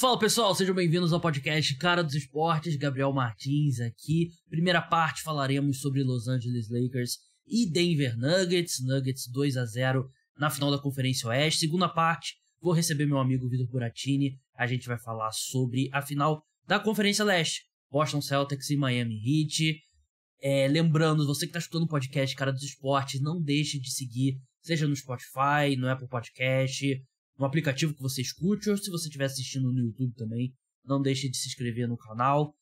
Fala pessoal, sejam bem-vindos ao podcast Cara dos Esportes, Gabriel Martins aqui. Primeira parte falaremos sobre Los Angeles Lakers e Denver Nuggets, Nuggets 2 a 0 na final da Conferência Oeste. Segunda parte, vou receber meu amigo Vitor Buratini, a gente vai falar sobre a final da Conferência Leste, Boston Celtics e Miami Heat. É, lembrando, você que está escutando o podcast Cara dos Esportes, não deixe de seguir, seja no Spotify, no Apple Podcast, no aplicativo que você escute, ou se você estiver assistindo no YouTube também, não deixe de se inscrever no canal.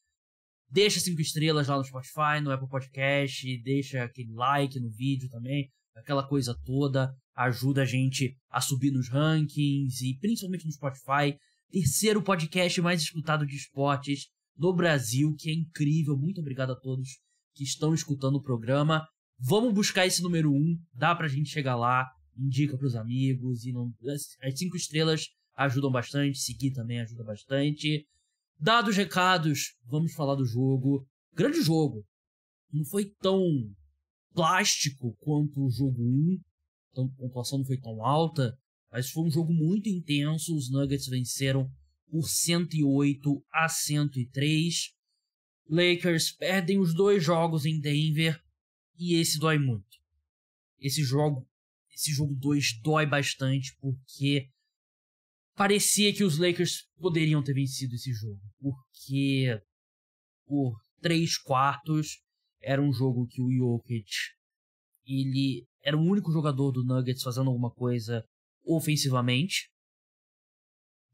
Deixa cinco estrelas lá no Spotify, no Apple Podcast, deixa aquele like no vídeo também, aquela coisa toda. Ajuda a gente a subir nos rankings e principalmente no Spotify. Terceiro podcast mais escutado de esportes no Brasil, que é incrível. Muito obrigado a todos que estão escutando o programa. Vamos buscar esse número um, dá pra gente chegar lá indica para os amigos e não, as cinco estrelas ajudam bastante, seguir também ajuda bastante. Dados recados, vamos falar do jogo. Grande jogo. Não foi tão plástico quanto o jogo 1. Então, a pontuação não foi tão alta. Mas foi um jogo muito intenso. Os Nuggets venceram por 108 a 103. Lakers perdem os dois jogos em Denver. E esse dói muito. Esse jogo esse jogo 2 dói bastante porque parecia que os Lakers poderiam ter vencido esse jogo, porque por três quartos era um jogo que o Jokic ele era o único jogador do Nuggets fazendo alguma coisa ofensivamente.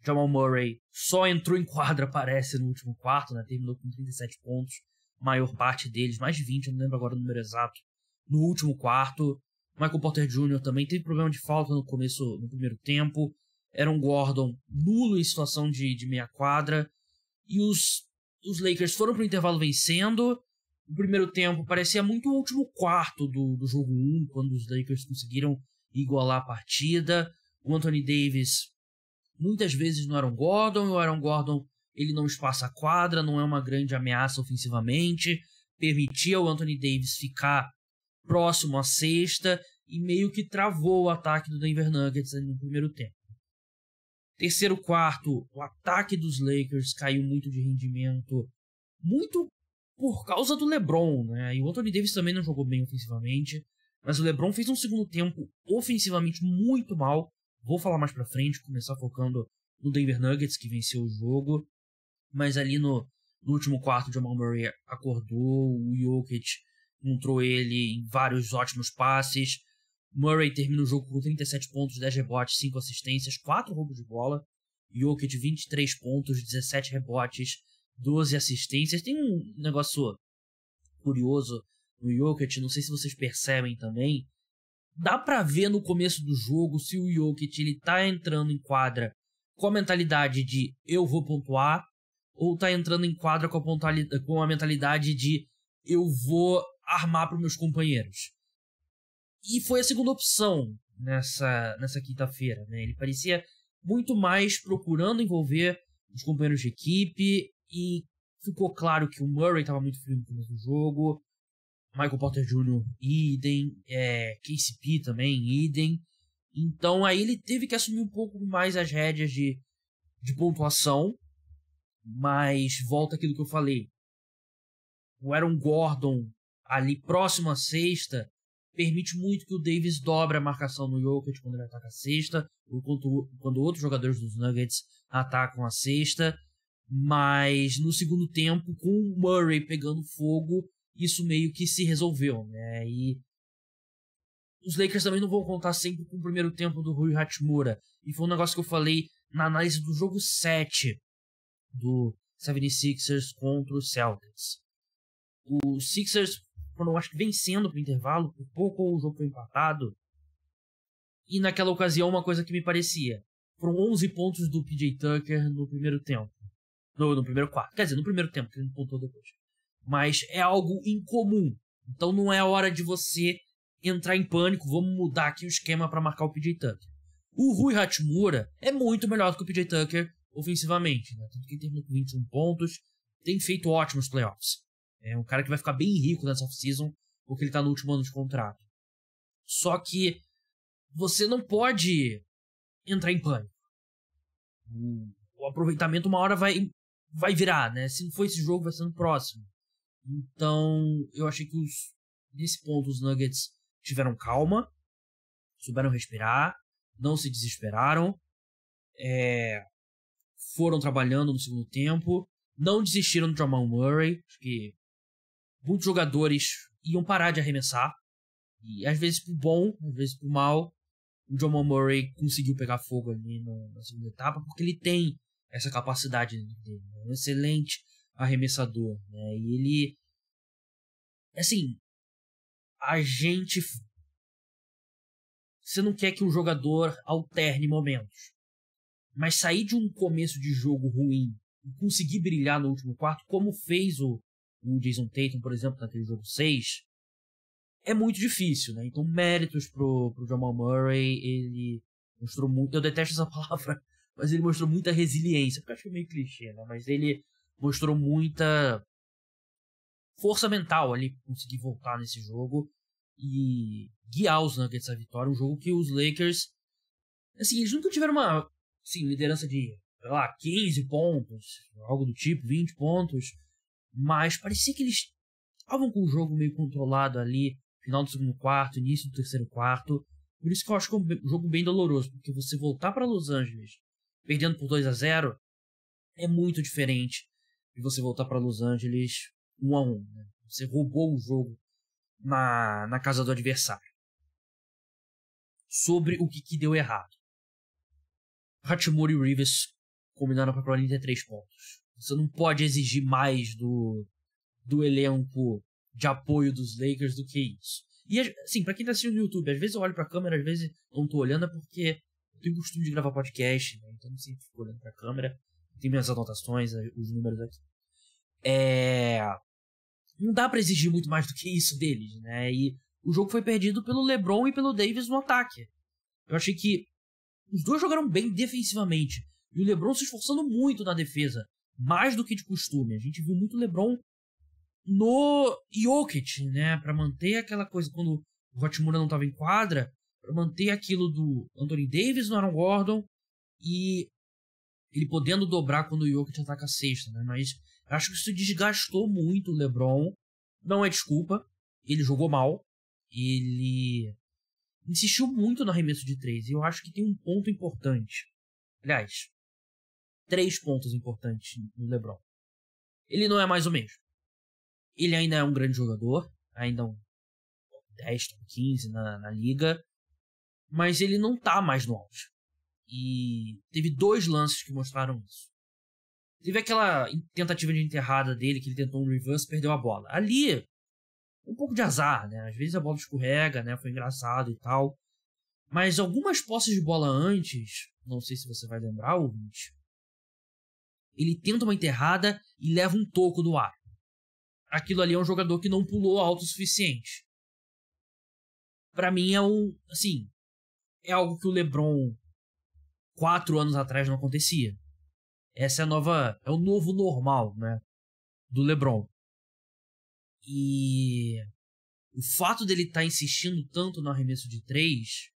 Jamal Murray só entrou em quadra, parece, no último quarto, né? Terminou com 37 pontos, maior parte deles, mais de 20, eu não lembro agora o número exato, no último quarto. Michael Porter Jr. também teve problema de falta no começo, no primeiro tempo. Era um Gordon nulo em situação de, de meia quadra. E os, os Lakers foram para o intervalo vencendo. O primeiro tempo parecia muito o último quarto do, do jogo 1, um, quando os Lakers conseguiram igualar a partida. O Anthony Davis muitas vezes não era um Gordon, e o Aaron Gordon ele não espaça a quadra, não é uma grande ameaça ofensivamente. Permitia o Anthony Davis ficar próximo à sexta e meio que travou o ataque do Denver Nuggets no primeiro tempo. Terceiro quarto, o ataque dos Lakers caiu muito de rendimento, muito por causa do LeBron, né? E o Anthony Davis também não jogou bem ofensivamente, mas o LeBron fez um segundo tempo ofensivamente muito mal. Vou falar mais para frente, começar focando no Denver Nuggets que venceu o jogo, mas ali no, no último quarto, o Jamal Murray acordou, o Jokic encontrou ele em vários ótimos passes. Murray termina o jogo com 37 pontos, 10 rebotes, 5 assistências, 4 roubos de bola. Jokic, 23 pontos, 17 rebotes, 12 assistências. Tem um negócio curioso no Jokic, não sei se vocês percebem também. Dá para ver no começo do jogo se o Jokic ele tá entrando em quadra com a mentalidade de eu vou pontuar ou tá entrando em quadra com a, com a mentalidade de eu vou armar para meus companheiros. E foi a segunda opção nessa, nessa quinta-feira. Né? Ele parecia muito mais procurando envolver os companheiros de equipe e ficou claro que o Murray estava muito frio no começo do jogo, Michael Porter Jr. idem, é, KCP também idem. Então aí ele teve que assumir um pouco mais as rédeas de, de pontuação, mas volta aquilo que eu falei. O Aaron Gordon ali próximo à sexta, permite muito que o Davis dobre a marcação no Jokic quando ele ataca a sexta, ou quando, quando outros jogadores dos Nuggets atacam a sexta. Mas no segundo tempo, com o Murray pegando fogo, isso meio que se resolveu, né? E os Lakers também não vão contar sempre com o primeiro tempo do Rui Hachimura. E foi um negócio que eu falei na análise do jogo 7 do 76ers contra os Celtics. O Sixers quando eu acho que vencendo pro intervalo, por pouco ou o jogo foi empatado. E naquela ocasião, uma coisa que me parecia. Foram 11 pontos do PJ Tucker no primeiro tempo. No, no primeiro quarto. Quer dizer, no primeiro tempo, que ele pontou depois. Mas é algo incomum. Então não é hora de você entrar em pânico. Vamos mudar aqui o esquema para marcar o PJ Tucker. O Rui Hachimura é muito melhor do que o PJ Tucker ofensivamente. Né? Tanto que ele terminou com 21 pontos. Tem feito ótimos playoffs. É um cara que vai ficar bem rico nessa off-season, porque ele tá no último ano de contrato. Só que você não pode entrar em pânico. O aproveitamento uma hora vai, vai virar, né? Se não for esse jogo, vai ser no próximo. Então, eu achei que os, nesse ponto os Nuggets tiveram calma, souberam respirar, não se desesperaram, é, foram trabalhando no segundo tempo, não desistiram do Jamal Murray, que muitos jogadores iam parar de arremessar. E às vezes por bom, às vezes por mal, o John Murray conseguiu pegar fogo ali na, segunda etapa, porque ele tem essa capacidade dele. Né? É um excelente arremessador. Né? E ele. Assim. A gente. Você não quer que um jogador alterne momentos. Mas sair de um começo de jogo ruim e conseguir brilhar no último quarto, como fez o, o Jason Tatum, por exemplo, naquele jogo 6, é muito difícil, né? Então, méritos pro, pro Jamal Murray, ele mostrou muito. Eu detesto essa palavra, mas ele mostrou muita resiliência, porque acho que é meio clichê, né? Mas ele mostrou muita força mental ali conseguir voltar nesse jogo e guiar os Nuggets à vitória. Um jogo que os Lakers, assim, eles nunca tiveram uma assim, liderança de, sei lá, 15 pontos, algo do tipo, 20 pontos mas parecia que eles estavam com o jogo meio controlado ali, final do segundo quarto, início do terceiro quarto. Por isso que eu acho que é um jogo bem doloroso, porque você voltar para Los Angeles perdendo por 2 a 0 é muito diferente de você voltar para Los Angeles 1 a 1. Né? Você roubou o jogo na, na casa do adversário. Sobre o que, que deu errado. Hachimura e Rivers combinaram para 43 pontos. Você não pode exigir mais do, do elenco de apoio dos Lakers do que isso. E, assim, pra quem tá assistindo no YouTube, às vezes eu olho pra câmera, às vezes não tô olhando, é porque eu tenho costume de gravar podcast, né? Então eu sempre fico olhando pra câmera. Tem minhas anotações, eh, os números aqui. É... Não dá para exigir muito mais do que isso deles, né? E o jogo foi perdido pelo LeBron e pelo Davis no ataque. Eu achei que os dois jogaram bem defensivamente. E o LeBron se esforçando muito na defesa mais do que de costume. A gente viu muito LeBron no Jokic, né, para manter aquela coisa quando o Hotmura não estava em quadra, para manter aquilo do Anthony Davis no Aaron Gordon e ele podendo dobrar quando o Jokic ataca a sexta, né? Mas acho que isso desgastou muito o LeBron. Não é desculpa, ele jogou mal, ele insistiu muito no arremesso de três. E eu acho que tem um ponto importante. Aliás, três pontos importantes no LeBron. Ele não é mais o mesmo. Ele ainda é um grande jogador, ainda é um 10, 15 na, na liga, mas ele não tá mais no auge. E teve dois lances que mostraram isso. Teve aquela tentativa de enterrada dele, que ele tentou um reverse, perdeu a bola. Ali, um pouco de azar, né? Às vezes a bola escorrega, né? Foi engraçado e tal. Mas algumas posses de bola antes, não sei se você vai lembrar, ouvinte, ele tenta uma enterrada e leva um toco no ar. Aquilo ali é um jogador que não pulou alto o suficiente. Para mim é um, assim, é algo que o LeBron quatro anos atrás não acontecia. Essa é a nova, é o novo normal, né, do LeBron. E o fato dele estar tá insistindo tanto no arremesso de três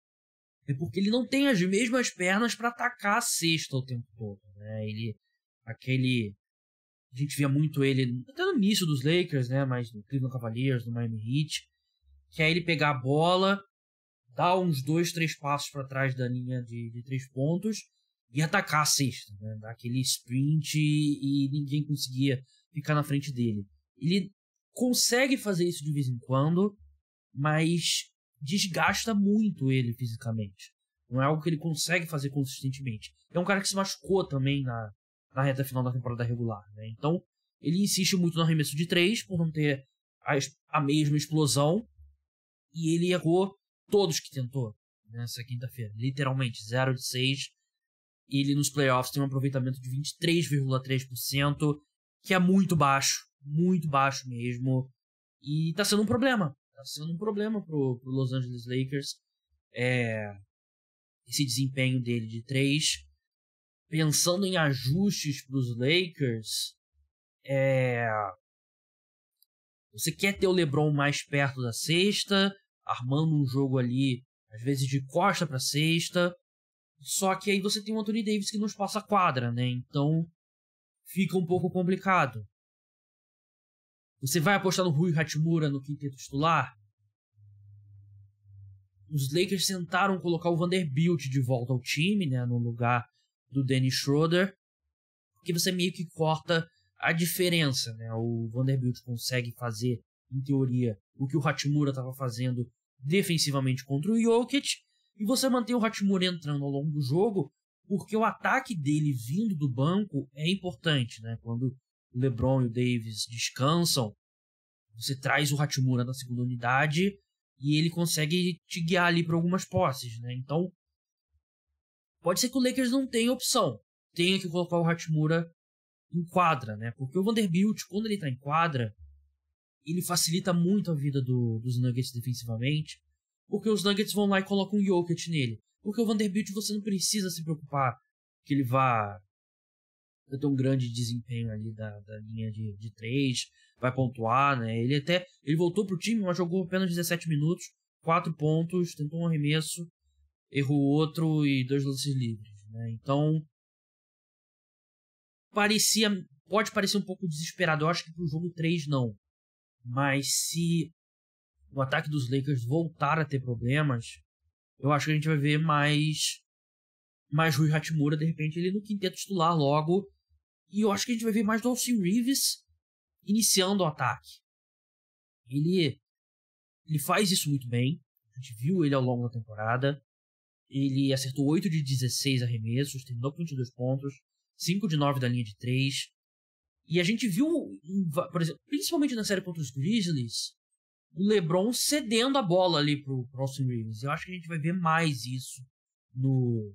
é porque ele não tem as mesmas pernas para atacar a cesta o tempo todo, né? Ele aquele. A gente via muito ele até no início dos Lakers, né? Mas no Cleveland Cavaliers, no Miami Heat. Que é ele pegar a bola, dar uns dois, três passos para trás da linha de, de, três pontos e atacar a cesta, né? Dar aquele sprint e, e ninguém conseguia ficar na frente dele. Ele consegue fazer isso de vez em quando, mas desgasta muito ele fisicamente. Não é algo que ele consegue fazer consistentemente. É um cara que se machucou também na, na reta final da temporada regular. Né? Então, ele insiste muito no arremesso de três, por não ter a, a mesma explosão, e ele errou todos que tentou nessa quinta-feira, literalmente, 0 de 6. Ele nos playoffs tem um aproveitamento de 23,3%, que é muito baixo, muito baixo mesmo, e tá sendo um problema. Tá sendo um problema pro, pro Los Angeles Lakers. É, esse desempenho dele de 3 pensando em ajustes para os Lakers, é... você quer ter o LeBron mais perto da sexta, armando um jogo ali, às vezes de costa para sexta, só que aí você tem o Anthony Davis que nos passa quadra, né? Então fica um pouco complicado. Você vai apostar no Rui Hachimura no quinteto titular? Os Lakers tentaram colocar o Vanderbilt de volta ao time, né, no lugar do Danny Schroeder, que você meio que corta a diferença, né? O Vanderbilt consegue fazer, em teoria, o que o Hachimura estava fazendo defensivamente contra o Jokic, e você mantém o Hachimura entrando ao longo do jogo, porque o ataque dele vindo do banco é importante, né? Quando o LeBron e o Davis descansam, você traz o Hachimura na segunda unidade e ele consegue te guiar ali para algumas posses, né? Então, Pode ser que o Lakers não tenha opção. Tenha que colocar o Hachimura em quadra, né? Porque o Vanderbilt, quando ele tá em quadra, ele facilita muito a vida do, dos Nuggets defensivamente. Porque os Nuggets vão lá e colocam o Jokic nele. Porque o Vanderbilt você não precisa se preocupar que ele vá ter um grande desempenho ali da, da linha de, de três, vai pontuar, né? Ele até ele voltou pro time, mas jogou apenas 17 minutos, 4 pontos, tentou um arremesso errou outro e dois lances livres. Né? Então, parecia pode parecer um pouco desesperado. Eu acho que pro jogo 3 não. Mas se o ataque dos Lakers voltar a ter problemas, eu acho que a gente vai ver mais mais Rui Hatimura, de repente, ele no quinteto titular logo. E eu acho que a gente vai ver mais do Austin Reeves iniciando o ataque. Ele, ele faz isso muito bem. A gente viu ele ao longo da temporada. Ele acertou 8 de 16 arremessos, terminou com 22 pontos, 5 de 9 da linha de 3. E a gente viu, por exemplo, principalmente na série contra os Grizzlies, o LeBron cedendo a bola ali pro, pro Austin Reeves. Eu acho que a gente vai ver mais isso no,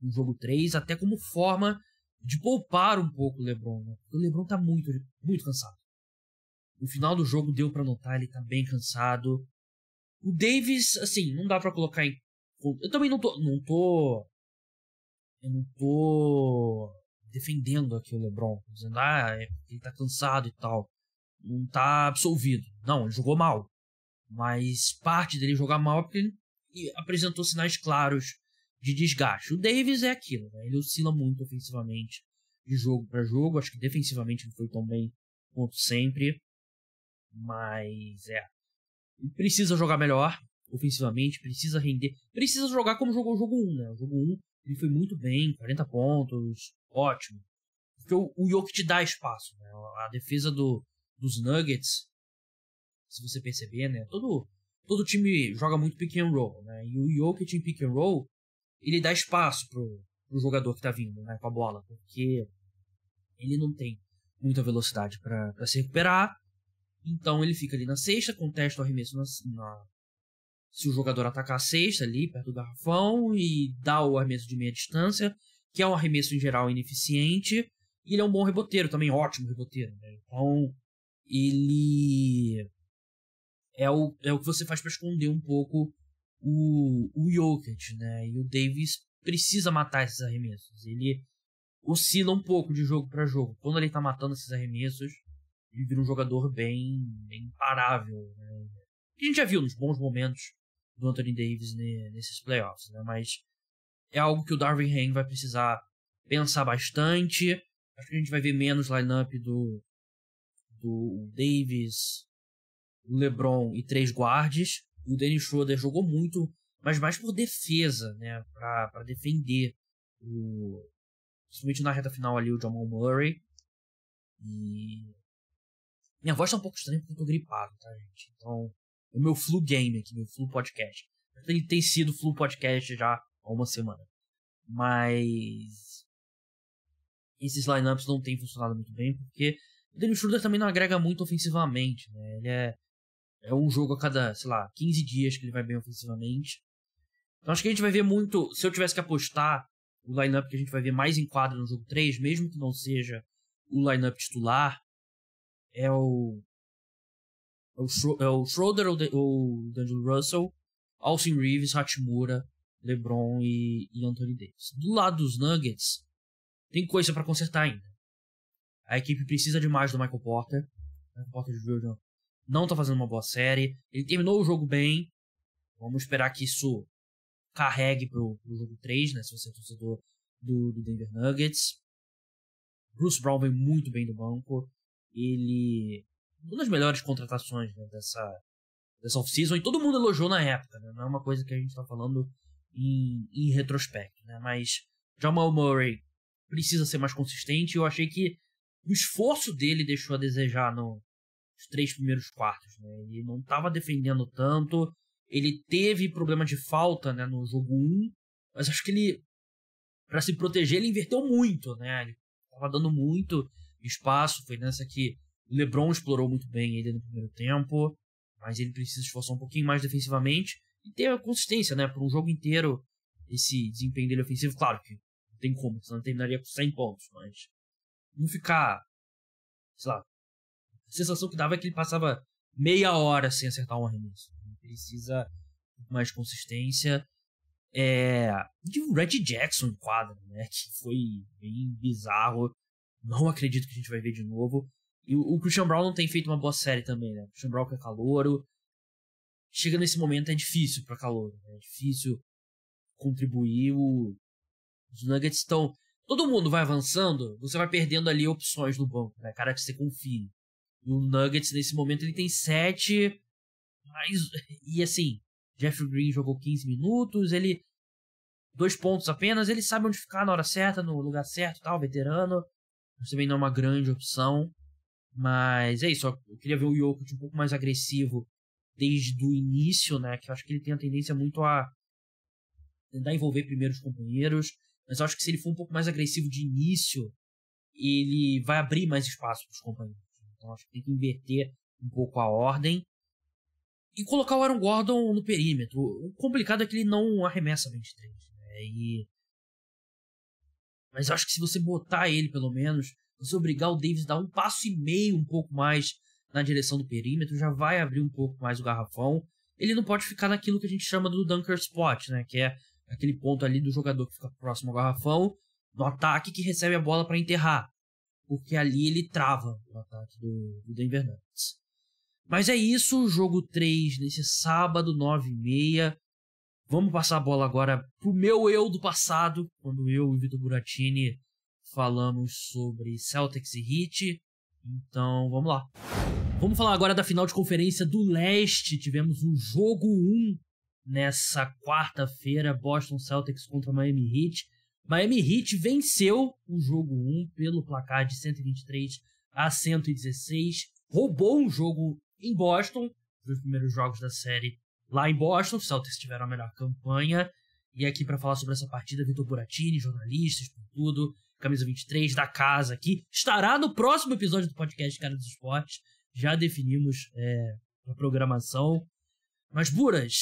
no jogo 3, até como forma de poupar um pouco o LeBron. Né? O LeBron tá muito, muito cansado. No final do jogo deu para notar, ele tá bem cansado. O Davis, assim, não dá para colocar em eu também não tô. Não tô. Eu não tô. Defendendo aqui o LeBron. Dizendo, ah, é ele tá cansado e tal. Não tá absolvido. Não, ele jogou mal. Mas parte dele jogar mal é porque ele apresentou sinais claros de desgaste. O Davis é aquilo, né? ele oscila muito ofensivamente de jogo para jogo. Acho que defensivamente não foi tão bem quanto sempre. Mas é. Ele precisa jogar melhor ofensivamente, precisa render, precisa jogar como jogou o jogo 1, né? O jogo 1 ele foi muito bem, 40 pontos, ótimo. Porque o, o Jokic te dá espaço, né? A defesa do, dos Nuggets, se você perceber, né? Todo, todo time joga muito pick and roll, né? E o Jokic em pick and roll, ele dá espaço pro, pro jogador que tá vindo, né? Com a bola, porque ele não tem muita velocidade para se recuperar. Então ele fica ali na sexta, contesta o arremesso na, na, se o jogador atacar a cesta ali, perto do garrafão, e dar o arremesso de meia distância, que é um arremesso em geral ineficiente, e ele é um bom reboteiro também, ótimo reboteiro. Né? Então, ele é o, é o que você faz para esconder um pouco o, o Jokic, né? E o Davis precisa matar esses arremessos. Ele oscila um pouco de jogo para jogo. Quando ele tá matando esses arremessos, ele vira um jogador bem, bem parável Né? A gente já viu nos bons momentos do Anthony Davis nesses playoffs, né? Mas é algo que o Darwin Ham vai precisar pensar bastante. Acho que a gente vai ver menos lineup do do Davis, LeBron e três guardes. O Dennis Schroeder jogou muito, mas mais por defesa, né? Para defender o principalmente na reta final ali o Jamal Murray. E minha voz tá um pouco estranha porque eu tô gripado, tá, gente? Então, o meu Flu Game aqui, meu Flu Podcast. Tem, tem sido Flu Podcast já há uma semana. Mas. Esses lineups não tem funcionado muito bem, porque o Dennis Schroeder também não agrega muito ofensivamente, né? Ele é, é um jogo a cada, sei lá, 15 dias que ele vai bem ofensivamente. Então acho que a gente vai ver muito. Se eu tivesse que apostar o lineup que a gente vai ver mais em quadra no jogo 3, mesmo que não seja o lineup titular, é o é o, Fro é o Schroeder é ou o D'Angelo Russell, Austin Reeves, Hachimura, LeBron e, e Anthony Davis. Do lado dos Nuggets, tem coisa para consertar ainda. A equipe precisa demais do Michael Porter. O Michael Porter Jr. não tá fazendo uma boa série. Ele terminou o jogo bem. Vamos esperar que isso carregue pro, pro jogo 3, né? Se você é torcedor do, do Denver Nuggets. Bruce Brown vem muito bem do banco. Ele uma das melhores contratações né, dessa, dessa off-season. E todo mundo elogiou na época, né? Não é uma coisa que a gente está falando em, em retrospecto, né? Mas Jamal Murray precisa ser mais consistente. Eu achei que o esforço dele deixou a desejar no, nos três primeiros quartos, né? Ele não estava defendendo tanto. Ele teve problema de falta né, no jogo 1, mas acho que ele, para se proteger, ele inverteu muito, né? Ele estava dando muito espaço. Foi nessa que LeBron explorou muito bem ele no primeiro tempo, mas ele precisa esforçar um pouquinho mais defensivamente e ter a consistência, né? Por um jogo inteiro, esse desempenho dele ofensivo, claro que não tem como, senão terminaria com 100 pontos, mas não ficar, sei lá, a sensação que dava é que ele passava meia hora sem acertar um arremesso. Ele precisa mais consistência. É, de Red Jackson em quadra, né? Que foi bem bizarro. Não acredito que a gente vai ver de novo. E o, Christian Brown não tem feito uma boa série também, né? O Christian Brown que é calouro. Chega nesse momento é difícil para calouro, né? é difícil contribuir. O, os Nuggets estão. Todo mundo vai avançando, você vai perdendo ali opções no banco, né? Cara que você confie. E o Nuggets nesse momento ele tem sete. Mas. E assim, Jeffrey Green jogou 15 minutos, ele. Dois pontos apenas, ele sabe onde ficar na hora certa, no lugar certo tal, veterano. você também não é uma grande opção. Mas é isso, eu queria ver o Jokic um pouco mais agressivo desde o início, né? Que eu acho que ele tem a tendência muito a tentar envolver primeiro os companheiros. Mas eu acho que se ele for um pouco mais agressivo de início, ele vai abrir mais espaço para os companheiros. Então acho que tem que inverter um pouco a ordem. E colocar o Aaron Gordon no perímetro. O complicado é que ele não arremessa 23. Né? E... Mas eu acho que se você botar ele, pelo menos, você obrigar o Davis a dar um passo e meio um pouco mais na direção do perímetro, já vai abrir um pouco mais o garrafão. Ele não pode ficar naquilo que a gente chama do dunker spot, né? Que é aquele ponto ali do jogador que fica próximo ao garrafão, no ataque que recebe a bola para enterrar. Porque ali ele trava o ataque do, do Denver Nuggets. Mas é isso, jogo 3 nesse sábado, 9h30. Vamos passar a bola agora pro meu eu do passado, quando eu e o Vitor Buratini falamos sobre Celtics e Heat. Então, vamos lá. Vamos falar agora da final de conferência do Leste. Tivemos o um jogo 1 nessa quarta-feira, Boston Celtics contra Miami Heat. Miami Heat venceu o jogo 1 pelo placar de 123 a 116. Roubou um jogo em Boston, os primeiros jogos da série lá em Boston. Os Celtics tiveram a melhor campanha. E aqui para falar sobre essa partida, Vitor Buratini, jornalista, tudo camisa 23 da casa aqui, estará no próximo episódio do podcast Cara dos Esportes. Já definimos é, a programação. Mas, Buras,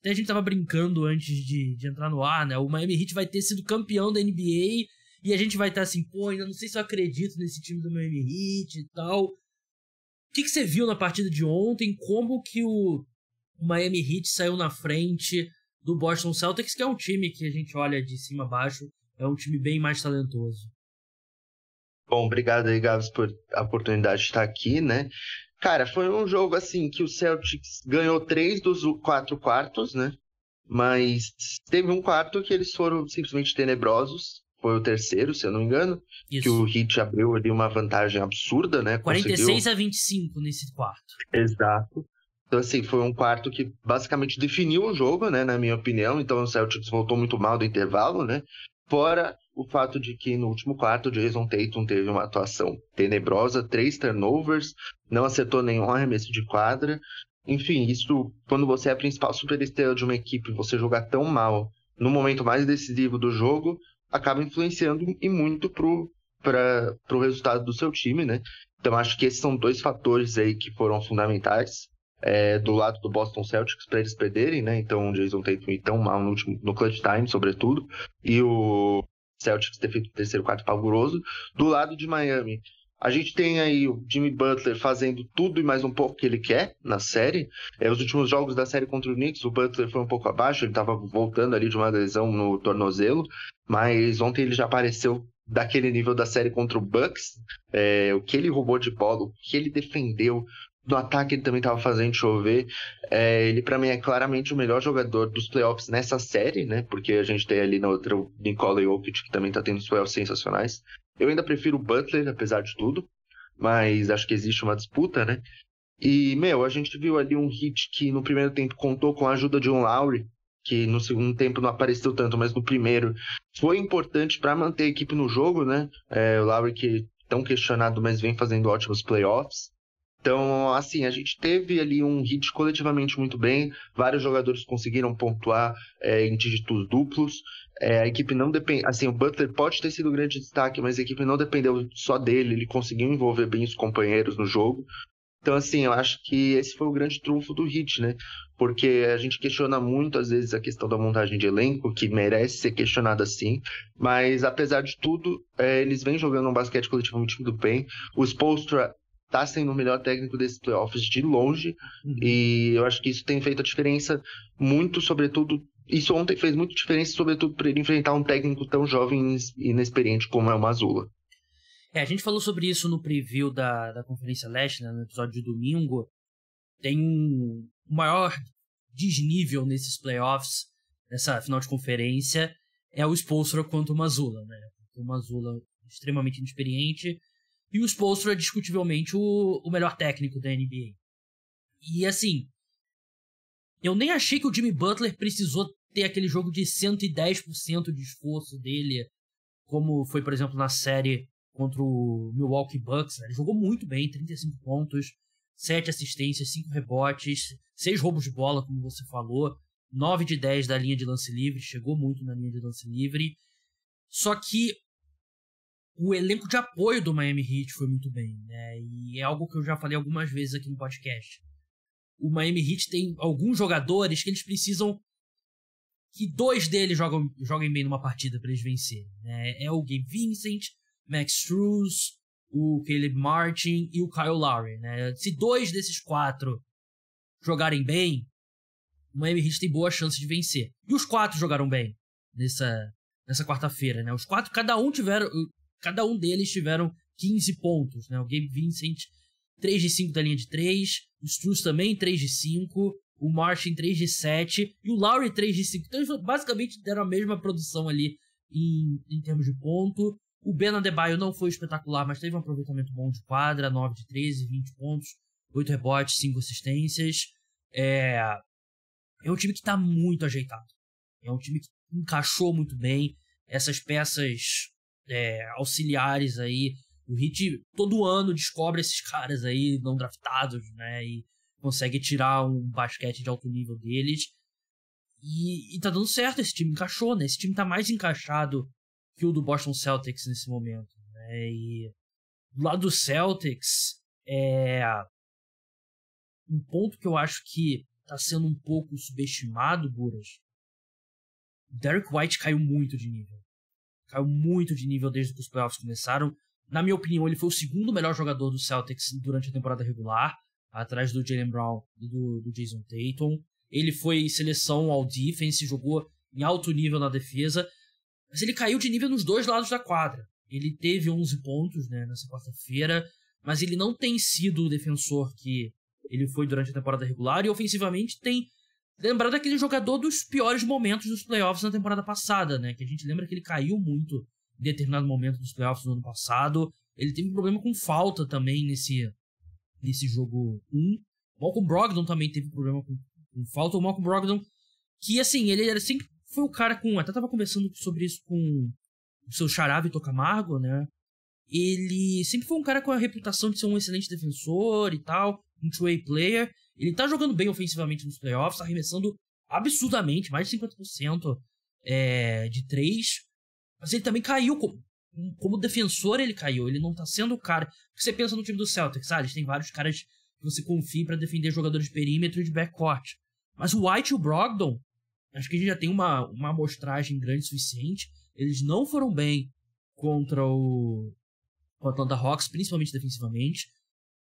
até a gente tava brincando antes de, de entrar no ar, né? O Miami Heat vai ter sido campeão da NBA e a gente vai estar tá assim, pô, ainda não sei se eu acredito nesse time do Miami Heat e tal. O que, que você viu na partida de ontem? Como que o Miami Heat saiu na frente do Boston Celtics, que é um time que a gente olha de cima a baixo é um time bem mais talentoso. Bom, obrigado aí, Gabs, por a oportunidade de estar aqui, né? Cara, foi um jogo assim que o Celtics ganhou três dos quatro quartos, né? Mas teve um quarto que eles foram simplesmente tenebrosos. Foi o terceiro, se eu não me engano, Isso. que o Heat abriu ali uma vantagem absurda, né? Conseguiu... 46 a 25 nesse quarto. Exato. Então, assim, foi um quarto que basicamente definiu o jogo, né? Na minha opinião. Então, o Celtics voltou muito mal do intervalo, né? Fora o fato de que no último quarto, Jason Tatum teve uma atuação tenebrosa, três turnovers, não acertou nenhum arremesso de quadra. Enfim, isso, quando você é a principal superestrela de uma equipe, você jogar tão mal no momento mais decisivo do jogo, acaba influenciando e muito para o resultado do seu time, né? Então acho que esses são dois fatores aí que foram fundamentais é, do lado do Boston Celtics para eles perderem, né? Então o Jason Tatum ir tão mal no, último, no clutch time, sobretudo, e o Celtics ter feito o terceiro quarto pavoroso. Do lado de Miami, a gente tem aí o Jimmy Butler fazendo tudo e mais um pouco que ele quer na série. É, os últimos jogos da série contra o Knicks, o Butler foi um pouco abaixo, ele estava voltando ali de uma lesão no tornozelo, mas ontem ele já apareceu daquele nível da série contra o Bucks, é, o que ele roubou de bola, o que ele defendeu, do ataque ele também estava fazendo chover. É, ele, para mim, é claramente o melhor jogador dos playoffs nessa série, né? Porque a gente tem ali na outra o Nikola Jokic, que também está tendo os playoffs sensacionais. Eu ainda prefiro o Butler, apesar de tudo, mas acho que existe uma disputa, né? E, meu, a gente viu ali um hit que no primeiro tempo contou com a ajuda de um Lowry, que no segundo tempo não apareceu tanto, mas no primeiro foi importante para manter a equipe no jogo, né? É, o Lowry que tão questionado, mas vem fazendo ótimos playoffs. Então, assim, a gente teve ali um hit coletivamente muito bem, vários jogadores conseguiram pontuar é, em dígitos duplos. É, a equipe não depende. Assim, o Butler pode ter sido um grande destaque, mas a equipe não dependeu só dele, ele conseguiu envolver bem os companheiros no jogo. Então, assim, eu acho que esse foi o grande trunfo do Hit, né? Porque a gente questiona muito, às vezes, a questão da montagem de elenco, que merece ser questionada sim, mas apesar de tudo, é, eles vêm jogando um basquete coletivo muito bem. O Spolstra tá sendo o melhor técnico desses playoffs de longe, uhum. e eu acho que isso tem feito a diferença muito, sobretudo. Isso ontem fez muita diferença, sobretudo para ele enfrentar um técnico tão jovem e inexperiente como é o Mazula. É, a gente falou sobre isso no preview da, da Conferência Leste, né, no episódio de domingo. Tem um maior desnível nesses playoffs, nessa final de conferência, é o Spolstra quanto o Mazula. Né? O Mazula extremamente inexperiente, e o Spolstra é discutivelmente o, o melhor técnico da NBA. E assim, eu nem achei que o Jimmy Butler precisou ter aquele jogo de 110% de esforço dele, como foi, por exemplo, na série contra o Milwaukee Bucks. Né? Ele jogou muito bem, 35 pontos, 7 assistências, 5 rebotes, 6 roubos de bola, como você falou, 9 de 10 da linha de lance livre, chegou muito na linha de lance livre. Só que o elenco de apoio do Miami Heat foi muito bem, né? E é algo que eu já falei algumas vezes aqui no podcast. O Miami Heat tem alguns jogadores que eles precisam que dois deles joguem bem numa partida para eles vencerem, né? É o Gabe Vincent, Max Struz, o Caleb Martin e o Kyle Lowry, né? Se dois desses quatro jogarem bem, o Miami Heat tem boa chance de vencer. E os quatro jogaram bem nessa, nessa quarta-feira, né? Os quatro, cada um tiveram, Cada um deles tiveram 15 pontos, né? O Gabe Vincent, 3 de 5 da linha de 3, o Struz também 3 de 5, o Martin 3 de 7 e o Lowry 3 de 5. Então eles basicamente deram a mesma produção ali em, em termos de ponto. O Ben Adebayo não foi espetacular, mas teve um aproveitamento bom de quadra, 9 de 13, 20 pontos, 8 rebotes, 5 assistências. É, é um time que está muito ajeitado. É um time que encaixou muito bem. Essas peças é, auxiliares aí. O Heat todo ano descobre esses caras aí não draftados, né? E consegue tirar um basquete de alto nível deles. E, e tá dando certo, esse time encaixou, né? Esse time tá mais encaixado que o do Boston Celtics nesse momento. Né? E do lado do Celtics, é um ponto que eu acho que tá sendo um pouco subestimado, Buras. Derek White caiu muito de nível caiu muito de nível desde que os playoffs começaram. Na minha opinião, ele foi o segundo melhor jogador do Celtics durante a temporada regular, atrás do Jalen Brown e do, do Jason Tatum. Ele foi seleção ao defense, jogou em alto nível na defesa, mas ele caiu de nível nos dois lados da quadra. Ele teve 11 pontos né, nessa quarta-feira, mas ele não tem sido o defensor que ele foi durante a temporada regular e ofensivamente tem Lembrar daquele jogador dos piores momentos dos playoffs na temporada passada, né? Que a gente lembra que ele caiu muito em determinado momento dos playoffs no do ano passado. Ele teve um problema com falta também nesse, nesse jogo 1. Malcolm Brogdon também teve problema com, com falta. O Malcolm Brogdon, que assim, ele era sempre foi o cara com. Até tava conversando sobre isso com o seu xará Vitor Camargo, né? Ele sempre foi um cara com a reputação de ser um excelente defensor e tal, um two-way player. Ele tá jogando bem ofensivamente nos playoffs, arremessando absurdamente, mais de 50% é, de 3. Mas ele também caiu. Como, como defensor, ele caiu. Ele não tá sendo o cara. Porque você pensa no time do Celtics, sabe? Ah, tem vários caras que você confia para defender jogadores de perímetro e de backcourt. Mas o White e o Brogdon, acho que a gente já tem uma, uma amostragem grande o suficiente. Eles não foram bem contra o, o Atlanta Hawks, principalmente defensivamente.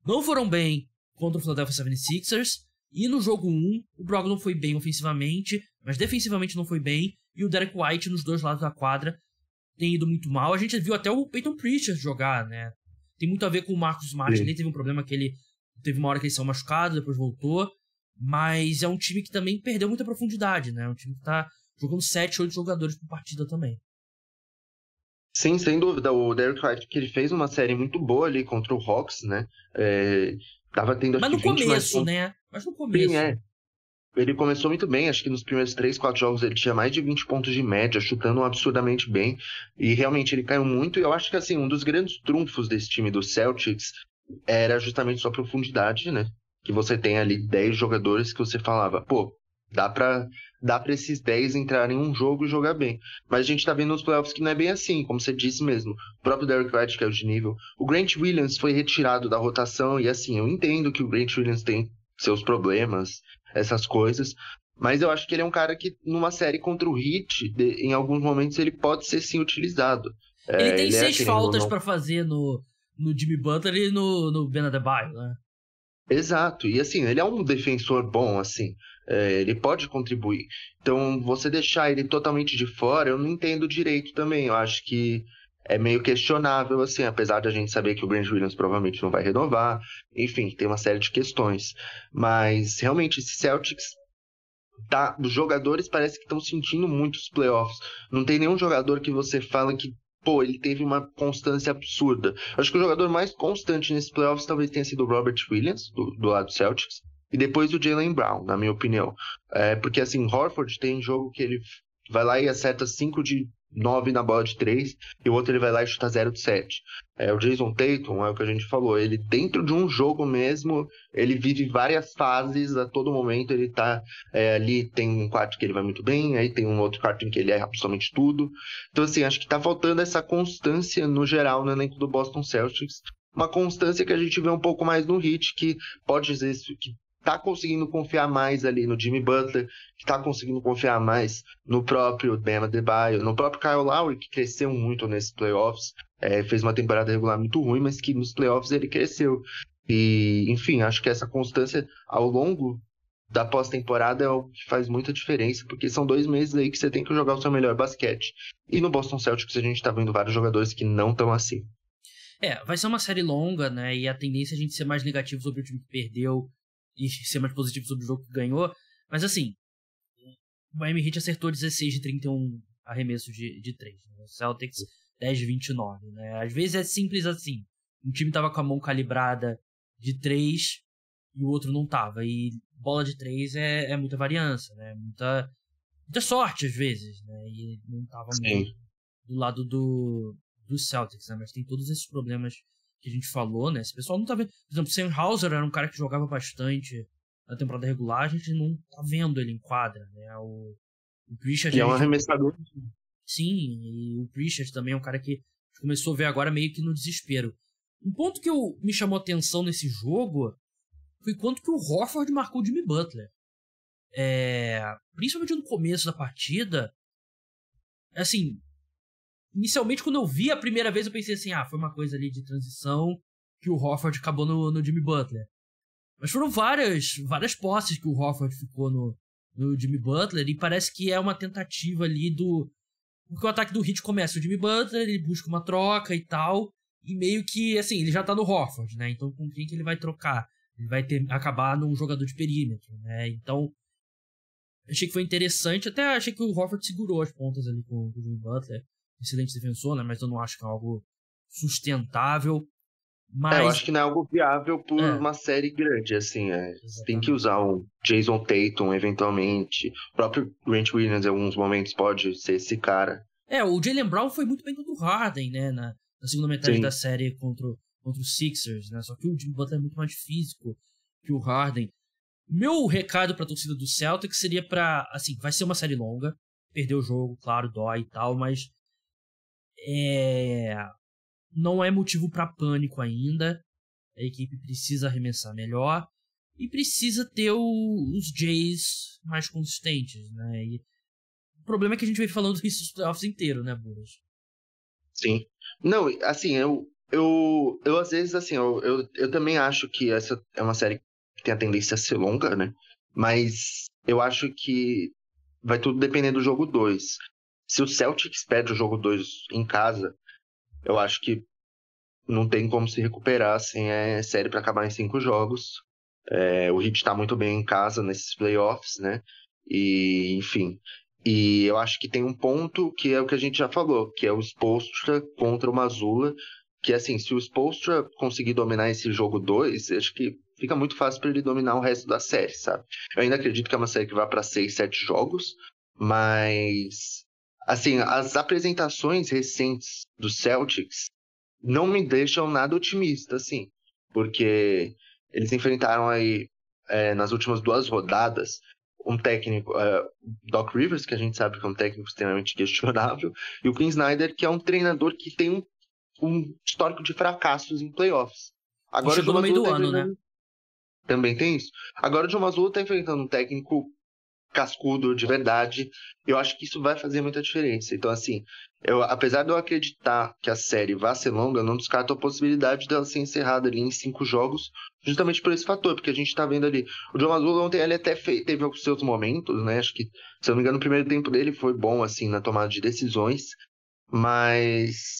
Não foram bem contra o Philadelphia 76ers. E no jogo 1, o Brogdon foi bem ofensivamente, mas defensivamente não foi bem. E o Derek White, nos dois lados da quadra, tem ido muito mal. A gente viu até o Peyton Pritchard jogar, né? Tem muito a ver com o Marcos Smart. Ele teve um problema que ele... Teve uma hora que ele saiu machucado, depois voltou. Mas é um time que também perdeu muita profundidade, né? É um time que tá jogando 7, 8 jogadores por partida também. Sim, sem dúvida. O Derek White, que ele fez uma série muito boa ali contra o Hawks, né? É, Tava tendo Mas no começo, mais... né? Mas no começo. Sim, é. Ele começou muito bem, acho que nos primeiros 3, 4 jogos ele tinha mais de 20 pontos de média, chutando absurdamente bem. E realmente ele caiu muito. E eu acho que assim, um dos grandes trunfos desse time do Celtics era justamente sua profundidade, né? Que você tem ali 10 jogadores que você falava, pô, Dá para dá para esses 10 entrarem em um jogo e jogar bem. Mas a gente tá vendo nos playoffs que não é bem assim, como você disse mesmo. O próprio Derek White caiu é de nível. O Grant Williams foi retirado da rotação e assim, eu entendo que o Grant Williams tem seus problemas, essas coisas, mas eu acho que ele é um cara que numa série contra o Heat, em alguns momentos ele pode ser sim utilizado. Ele é, tem ele é seis é, faltas para fazer no no Jimmy Butler e no no Ben Adebayo, né? Exato, e assim, ele é um defensor bom, assim, é, ele pode contribuir. Então, você deixar ele totalmente de fora, eu não entendo direito também. Eu acho que é meio questionável, assim, apesar de a gente saber que o Grant Williams provavelmente não vai renovar, enfim, tem uma série de questões. Mas realmente, esse Celtics tá. Os jogadores parece que estão sentindo muito os playoffs. Não tem nenhum jogador que você fala que pô, ele teve uma constância absurda. Acho que o jogador mais constante nesse playoffs talvez tenha sido o Robert Williams, do, do lado do Celtics, e depois o Jalen Brown, na minha opinião. É, porque assim, Horford tem jogo que ele vai lá e acerta 5 de 9 na bola de 3 e o outro ele vai lá e chuta 0 de 7. É, o Jason Tatum, é o que a gente falou, ele dentro de um jogo mesmo, ele vive várias fases, a todo momento ele tá é, ali, tem um quarto que ele vai muito bem, aí tem um outro quarto em que ele erra absolutamente tudo. Então assim, acho que tá faltando essa constância no geral no elenco do Boston Celtics, uma constância que a gente vê um pouco mais no Heat, que pode dizer que tá conseguindo confiar mais ali no Jimmy Butler, que tá conseguindo confiar mais no próprio Bema Adebayo, no próprio Kyle Lowry, que cresceu muito nesse playoffs, é, fez uma temporada regular muito ruim, mas que nos playoffs ele cresceu. E, enfim, acho que essa constância ao longo da pós-temporada é o que faz muita diferença, porque são dois meses aí que você tem que jogar o seu melhor basquete. E no Boston Celtics a gente tá vendo vários jogadores que não estão assim. É, vai ser uma série longa, né? E a tendência é a gente ser mais negativo sobre o time que perdeu e ser mais positivo sobre o jogo que ganhou. Mas assim, o Miami Heat acertou 16 de 31 arremessos de, de 3. Né? O Celtics 10 de 29. Né? Às vezes é simples assim. Um time tava com a mão calibrada de 3 e o outro não tava. E bola de 3 é, é muita variância, né? Muita, muita sorte às vezes, né? E não tava muito do lado do, do Celtics, né? Mas tem todos esses problemas que a gente falou, né? Esse pessoal não tá vendo. Por exemplo, Sam Hauser era um cara que jogava bastante na temporada regular, a gente não tá vendo ele em quadra, né? O, o Que é um arremessador. Sim, e o Pritchard também é um cara que começou a ver agora meio que no desespero. Um ponto que eu, me chamou atenção nesse jogo foi quanto que o Horford marcou o Jimmy Butler. É, principalmente no começo da partida, assim, inicialmente, quando eu vi a primeira vez, eu pensei assim: ah, foi uma coisa ali de transição que o Hofford acabou no, no Jimmy Butler. Mas foram várias, várias posses que o Hofford ficou no, no Jimmy Butler e parece que é uma tentativa ali do. Porque o ataque do Hit começa o Jimmy Butler, ele busca uma troca e tal, e meio que, assim, ele já tá no Hofford, né? Então com quem que ele vai trocar? Ele vai ter, acabar num jogador de perímetro, né? Então. Achei que foi interessante, até achei que o Hofford segurou as pontas ali com, com o Jimmy Butler excelente defensor, né? Mas eu não acho que é algo sustentável. Mas... É, eu acho que não é algo viável por é. uma série grande, assim. É. Tem que usar o Jason Tatum, eventualmente. O próprio Grant Williams, em alguns momentos, pode ser esse cara. É, o Jalen Brown foi muito bem contra o Harden, né? Na, na segunda metade Sim. da série contra, contra o Sixers, né? Só que o Jim Butler é muito mais físico que o Harden. Meu recado pra torcida do Celtic seria pra, assim, vai ser uma série longa. Perder o jogo, claro, dói e tal, mas é... Não é motivo para pânico ainda. A equipe precisa arremessar melhor e precisa ter o... os Jays mais consistentes, né? E o problema é que a gente vem falando isso os playoffs inteiro, né, Buras? Sim. Não, assim, eu, eu, eu às vezes, assim, eu, eu, eu também acho que essa é uma série que tem a tendência a ser longa, né? Mas eu acho que vai tudo depender do jogo 2. Se o Celtics perde o jogo 2 em casa, eu acho que não tem como se recuperar, assim, é série para acabar em cinco jogos. É, o Heat está muito bem em casa nesses playoffs, né? E, enfim. E eu acho que tem um ponto que é o que a gente já falou, que é o Spolstra contra o Mazula. Que, assim, se o Spolstra conseguir dominar esse jogo 2, acho que fica muito fácil para ele dominar o resto da série, sabe? Eu ainda acredito que é uma série que vai para seis, sete jogos, mas assim, as apresentações recentes do Celtics não me deixam nada otimista, assim, porque eles enfrentaram aí é, nas últimas duas rodadas um técnico, é, Doc Rivers, que a gente sabe que é um técnico extremamente questionável, e o Quinn Snyder, que é um treinador que tem um, um histórico de fracassos em playoffs. Agora, chegou no meio do tá ano, né? Também tem isso. Agora o John Mazzola está enfrentando um técnico cascudo de verdade. Eu acho que isso vai fazer muita diferença. Então, assim, eu, apesar de eu acreditar que a série vai ser longa, eu não descarto a possibilidade dela ser encerrada ali em cinco jogos, justamente por esse fator, porque a gente tá vendo ali. O John Azul ontem ele até fez, teve alguns seus momentos, né? Acho que, se eu não me engano, o primeiro tempo dele foi bom, assim, na tomada de decisões, mas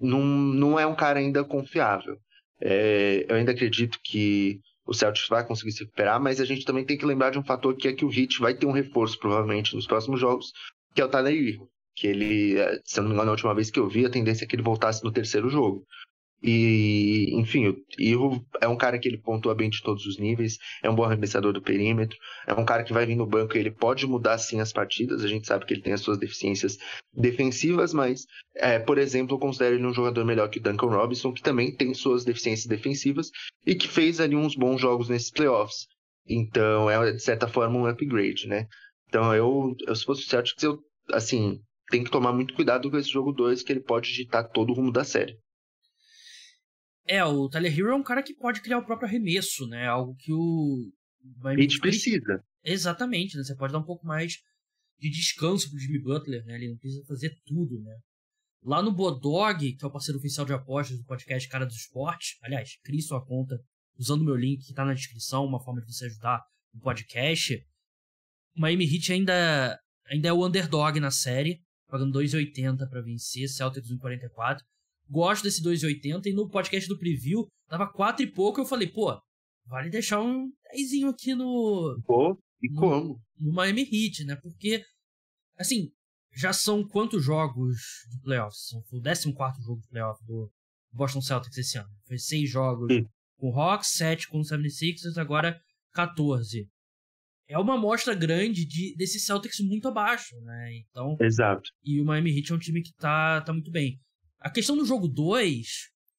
não, não é um cara ainda confiável. É, eu ainda acredito que o Celtics vai conseguir se recuperar, mas a gente também tem que lembrar de um fator que é que o Heat vai ter um reforço provavelmente nos próximos jogos, que é o Tyler Hero, que ele, eh, se eu não me engano, a última vez que eu vi, a tendência é que ele voltasse no terceiro jogo. E, enfim, o é um cara que ele pontua bem de todos os níveis, é um bom arremessador do perímetro, é um cara que vai vir no banco e ele pode mudar sim as partidas. A gente sabe que ele tem as suas deficiências defensivas, mas, é, por exemplo, eu considero ele um jogador melhor que o Duncan Robinson, que também tem suas deficiências defensivas e que fez ali uns bons jogos nesses playoffs. Então, é de certa forma um upgrade, né? Então, eu, eu se fosse o Celtics, eu, assim, tem que tomar muito cuidado com esse jogo 2, que ele pode ditar todo o rumo da série. É, o Tyler Hero é um cara que pode criar o próprio arremesso, né? Algo que o. A gente precisa. Exatamente, né? Você pode dar um pouco mais de descanso pro Jimmy Butler, né? Ele não precisa fazer tudo, né? Lá no Bodog, que é o parceiro oficial de apostas do podcast Cara do Esporte, aliás, crie sua conta usando o meu link que está na descrição, uma forma de você ajudar no podcast. O Miami Heat ainda, ainda é o underdog na série, pagando 2,80 para vencer, Celtics 1,44 gosto desse 2,80 e no podcast do preview tava 4 e pouco. Eu falei, pô, vale deixar um 10 aqui no. Pô, e no, como? No Miami Heat, né? Porque, assim, já são quantos jogos de playoffs? Foi o 14 jogo de playoff do Boston Celtics esse ano. Foi 6 jogos Sim. com o Hawks, 7 com o 76ers, agora 14. É uma amostra grande de, desse Celtics muito abaixo, né? Então. Exato. E o Miami Heat é um time que tá, tá muito bem. A questão do jogo 2,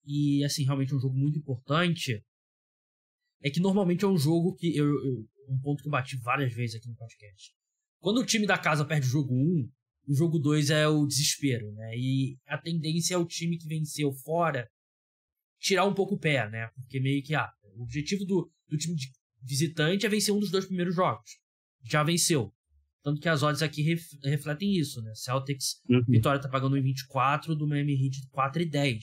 e assim, realmente é um jogo muito importante, é que normalmente é um jogo que. Eu, eu, um ponto que eu bati várias vezes aqui no podcast. Quando o time da casa perde o jogo 1, um, o jogo 2 é o desespero, né? E a tendência é o time que venceu fora tirar um pouco o pé, né? Porque meio que, ah, o objetivo do, do time visitante é vencer um dos dois primeiros jogos. Já venceu. Tanto que as odds aqui ref, refletem isso, né? Celtics, uhum. vitória tá pagando 1,24, do Miami Heat 4,10.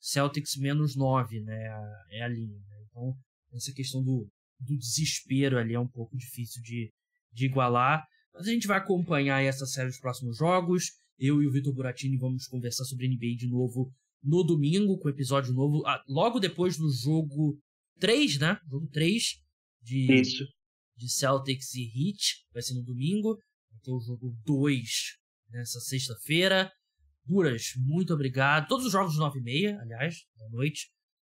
Celtics menos 9, né? É a linha. Né? Então, essa questão do, do desespero ali é um pouco difícil de, de igualar. Mas a gente vai acompanhar essa série dos próximos jogos. Eu e o Vitor Buratini vamos conversar sobre NBA de novo no domingo, com episódio novo, ah, logo depois do jogo 3, né? Jogo 3 de, Isso de Celtics e Heat, vai ser no domingo. Vai ter o jogo 2 nessa sexta-feira. Buras, muito obrigado. Todos os jogos de 9h30, aliás, da noite.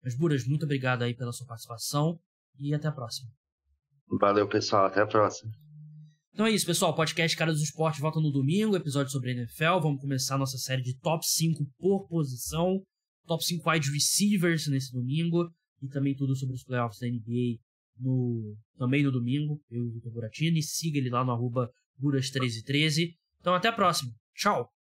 Mas Buras, muito obrigado aí pela sua participação e até a próxima. Valeu, pessoal. Até a próxima. Então é isso, pessoal. podcast Cara dos Esportes volta no domingo, episódio sobre NFL. Vamos começar nossa série de top 5 por posição, top 5 wide receivers nesse domingo e também tudo sobre os playoffs da NBA no, também no domingo, eu e o Vitor Buratini. Siga ele lá no arroba Buras1313. Então até a próxima. Tchau!